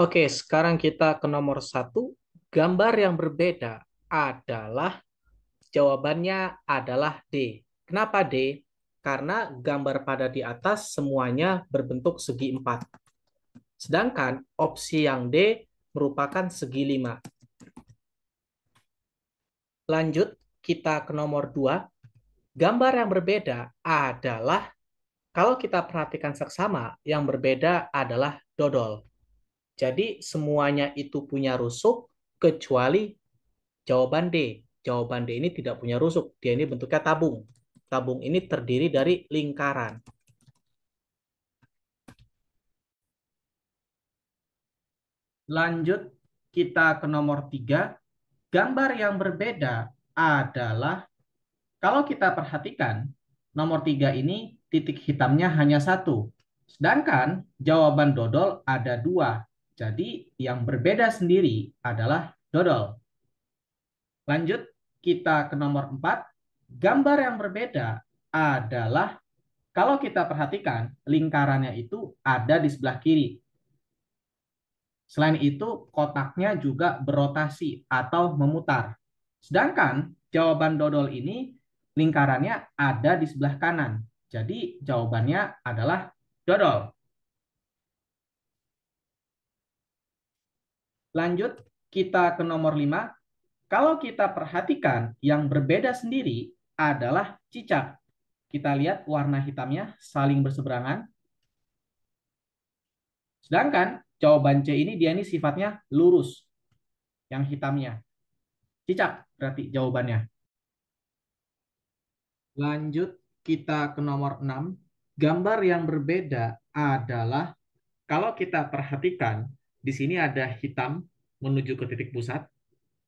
Oke, sekarang kita ke nomor satu. Gambar yang berbeda adalah jawabannya adalah D. Kenapa D? Karena gambar pada di atas semuanya berbentuk segi empat. Sedangkan opsi yang D merupakan segi lima. Lanjut, kita ke nomor dua. Gambar yang berbeda adalah, kalau kita perhatikan seksama, yang berbeda adalah dodol. Jadi semuanya itu punya rusuk kecuali jawaban D. Jawaban D ini tidak punya rusuk. Dia ini bentuknya tabung. Tabung ini terdiri dari lingkaran. Lanjut kita ke nomor 3. Gambar yang berbeda adalah kalau kita perhatikan nomor 3 ini titik hitamnya hanya satu. Sedangkan jawaban dodol ada dua jadi yang berbeda sendiri adalah dodol. Lanjut, kita ke nomor 4. Gambar yang berbeda adalah kalau kita perhatikan lingkarannya itu ada di sebelah kiri. Selain itu, kotaknya juga berotasi atau memutar. Sedangkan jawaban dodol ini lingkarannya ada di sebelah kanan. Jadi jawabannya adalah dodol. Lanjut, kita ke nomor 5. Kalau kita perhatikan, yang berbeda sendiri adalah cicak. Kita lihat warna hitamnya saling berseberangan. Sedangkan jawaban C ini dia ini sifatnya lurus. Yang hitamnya. Cicak berarti jawabannya. Lanjut kita ke nomor 6. Gambar yang berbeda adalah kalau kita perhatikan di sini ada hitam menuju ke titik pusat.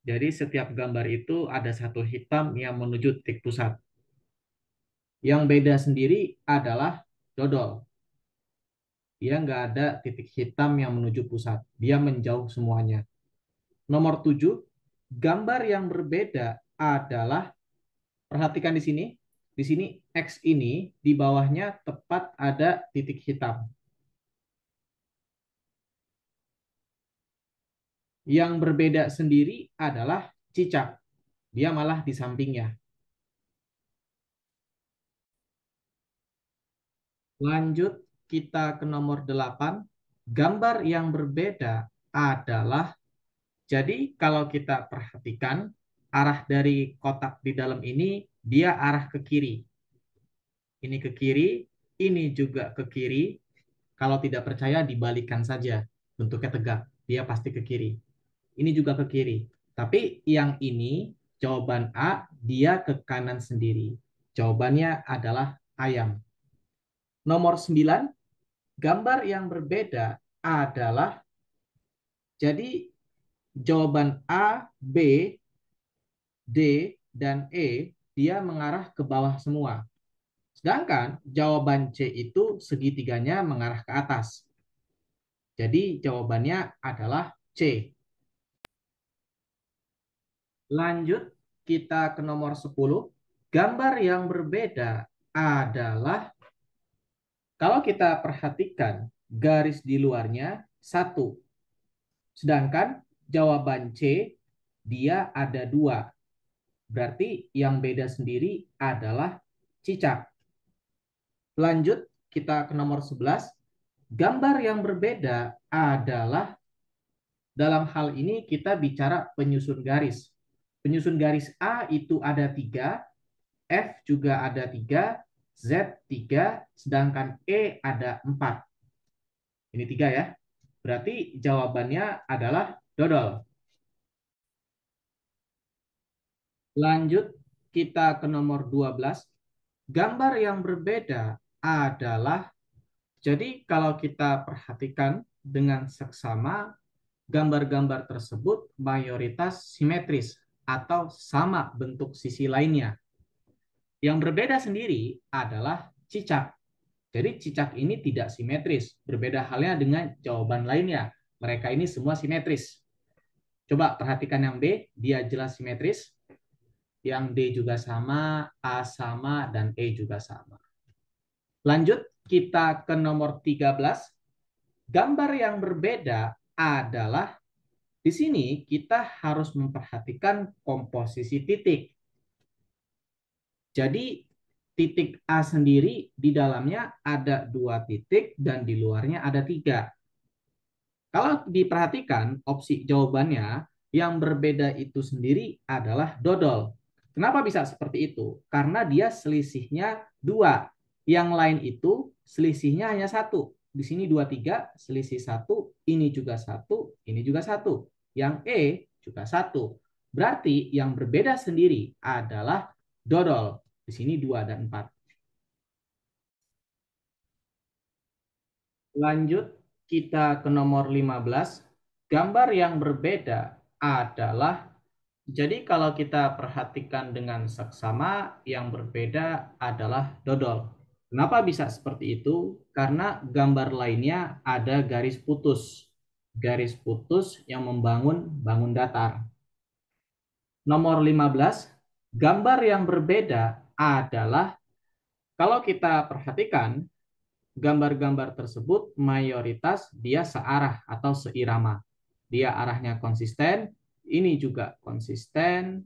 Jadi setiap gambar itu ada satu hitam yang menuju titik pusat. Yang beda sendiri adalah dodol. Dia nggak ada titik hitam yang menuju pusat. Dia menjauh semuanya. Nomor tujuh, gambar yang berbeda adalah, perhatikan di sini, di sini X ini, di bawahnya tepat ada titik hitam. Yang berbeda sendiri adalah cicak. Dia malah di sampingnya. Lanjut, kita ke nomor 8. Gambar yang berbeda adalah, jadi kalau kita perhatikan, arah dari kotak di dalam ini, dia arah ke kiri. Ini ke kiri, ini juga ke kiri. Kalau tidak percaya, dibalikan saja. Bentuknya tegak, dia pasti ke kiri ini juga ke kiri. Tapi yang ini jawaban A dia ke kanan sendiri. Jawabannya adalah ayam. Nomor 9, gambar yang berbeda adalah jadi jawaban A, B, D, dan E dia mengarah ke bawah semua. Sedangkan jawaban C itu segitiganya mengarah ke atas. Jadi jawabannya adalah C. Lanjut kita ke nomor 10. Gambar yang berbeda adalah kalau kita perhatikan garis di luarnya satu. Sedangkan jawaban C dia ada dua. Berarti yang beda sendiri adalah cicak. Lanjut kita ke nomor 11. Gambar yang berbeda adalah dalam hal ini kita bicara penyusun garis. Penyusun garis A itu ada tiga, F juga ada tiga, Z tiga, sedangkan E ada empat. Ini tiga ya. Berarti jawabannya adalah dodol. Lanjut, kita ke nomor 12. Gambar yang berbeda adalah, jadi kalau kita perhatikan dengan seksama, gambar-gambar tersebut mayoritas simetris atau sama bentuk sisi lainnya. Yang berbeda sendiri adalah cicak. Jadi cicak ini tidak simetris. Berbeda halnya dengan jawaban lainnya. Mereka ini semua simetris. Coba perhatikan yang B, dia jelas simetris. Yang D juga sama, A sama, dan E juga sama. Lanjut, kita ke nomor 13. Gambar yang berbeda adalah di sini kita harus memperhatikan komposisi titik. Jadi titik A sendiri di dalamnya ada dua titik dan di luarnya ada tiga. Kalau diperhatikan opsi jawabannya yang berbeda itu sendiri adalah dodol. Kenapa bisa seperti itu? Karena dia selisihnya dua. Yang lain itu selisihnya hanya satu. Di sini dua tiga, selisih satu, ini juga satu, ini juga satu yang E juga satu. Berarti yang berbeda sendiri adalah dodol. Di sini 2 dan 4. Lanjut, kita ke nomor 15. Gambar yang berbeda adalah, jadi kalau kita perhatikan dengan seksama, yang berbeda adalah dodol. Kenapa bisa seperti itu? Karena gambar lainnya ada garis putus garis putus yang membangun bangun datar. Nomor 15, gambar yang berbeda adalah kalau kita perhatikan gambar-gambar tersebut mayoritas dia searah atau seirama. Dia arahnya konsisten, ini juga konsisten,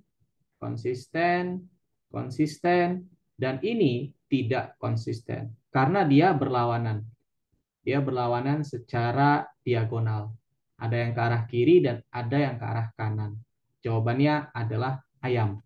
konsisten, konsisten, dan ini tidak konsisten karena dia berlawanan dia berlawanan secara diagonal. Ada yang ke arah kiri dan ada yang ke arah kanan. Jawabannya adalah ayam.